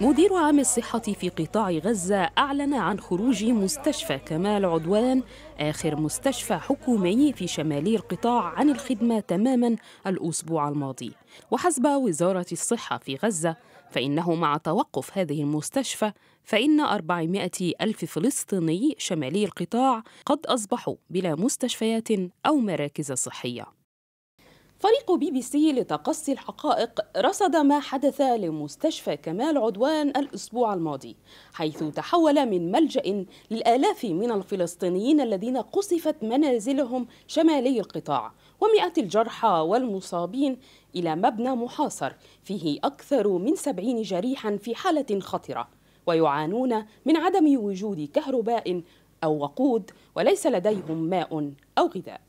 مدير عام الصحة في قطاع غزة أعلن عن خروج مستشفى كمال عدوان آخر مستشفى حكومي في شمالي القطاع عن الخدمة تماما الأسبوع الماضي وحسب وزارة الصحة في غزة فإنه مع توقف هذه المستشفى فإن 400 ألف فلسطيني شمالي القطاع قد أصبحوا بلا مستشفيات أو مراكز صحية فريق بي بي سي لتقصي الحقائق رصد ما حدث لمستشفى كمال عدوان الأسبوع الماضي حيث تحول من ملجأ للآلاف من الفلسطينيين الذين قصفت منازلهم شمالي القطاع ومئات الجرحى والمصابين إلى مبنى محاصر فيه أكثر من سبعين جريحا في حالة خطرة ويعانون من عدم وجود كهرباء أو وقود وليس لديهم ماء أو غذاء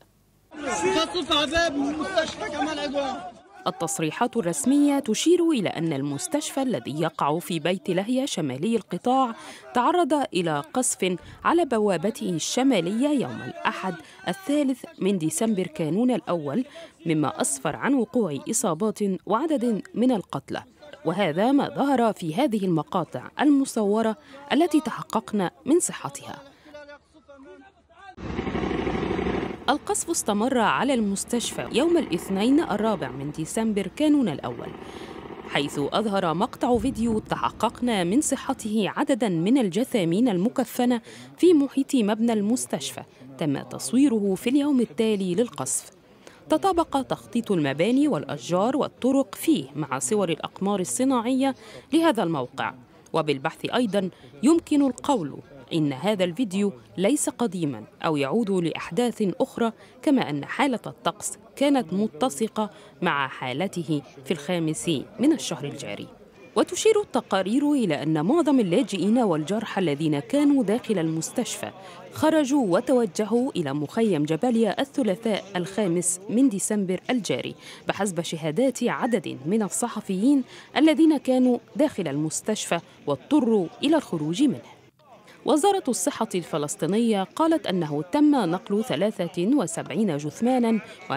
التصريحات الرسمية تشير إلى أن المستشفى الذي يقع في بيت لهيا شمالي القطاع تعرض إلى قصف على بوابته الشمالية يوم الأحد الثالث من ديسمبر كانون الأول مما أسفر عن وقوع إصابات وعدد من القتلى وهذا ما ظهر في هذه المقاطع المصورة التي تحققنا من صحتها القصف استمر على المستشفى يوم الاثنين الرابع من ديسمبر كانون الأول حيث أظهر مقطع فيديو تحققنا من صحته عددا من الجثامين المكفنة في محيط مبنى المستشفى تم تصويره في اليوم التالي للقصف تطابق تخطيط المباني والأشجار والطرق فيه مع صور الأقمار الصناعية لهذا الموقع وبالبحث أيضا يمكن القول إن هذا الفيديو ليس قديما أو يعود لأحداث أخرى كما أن حالة الطقس كانت متسقة مع حالته في الخامس من الشهر الجاري وتشير التقارير إلى أن معظم اللاجئين والجرحى الذين كانوا داخل المستشفى خرجوا وتوجهوا إلى مخيم جباليا الثلاثاء الخامس من ديسمبر الجاري بحسب شهادات عدد من الصحفيين الذين كانوا داخل المستشفى واضطروا إلى الخروج منه وزارة الصحة الفلسطينية قالت أنه تم نقل 73 جثمانا و123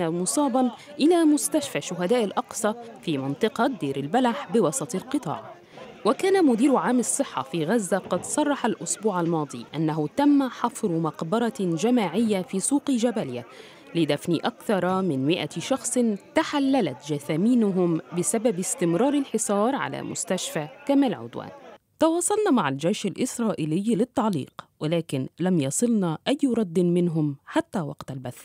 مصابا إلى مستشفى شهداء الأقصى في منطقة دير البلح بوسط القطاع وكان مدير عام الصحة في غزة قد صرح الأسبوع الماضي أنه تم حفر مقبرة جماعية في سوق جبلية لدفن أكثر من مئة شخص تحللت جثامينهم بسبب استمرار الحصار على مستشفى كمال عدوان تواصلنا مع الجيش الإسرائيلي للتعليق ولكن لم يصلنا أي رد منهم حتى وقت البث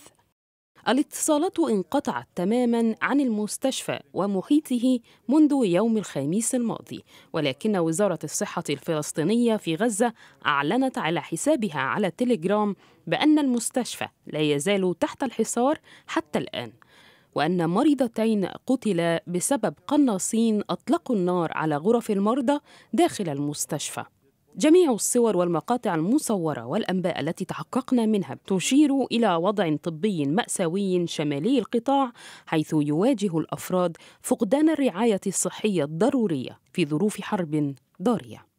الاتصالات انقطعت تماما عن المستشفى ومحيطه منذ يوم الخميس الماضي ولكن وزاره الصحه الفلسطينيه في غزه اعلنت على حسابها على تيليجرام بان المستشفى لا يزال تحت الحصار حتى الان وأن مريضتين قتلا بسبب قناصين أطلقوا النار على غرف المرضى داخل المستشفى جميع الصور والمقاطع المصورة والأنباء التي تحققنا منها تشير إلى وضع طبي مأساوي شمالي القطاع حيث يواجه الأفراد فقدان الرعاية الصحية الضرورية في ظروف حرب ضارية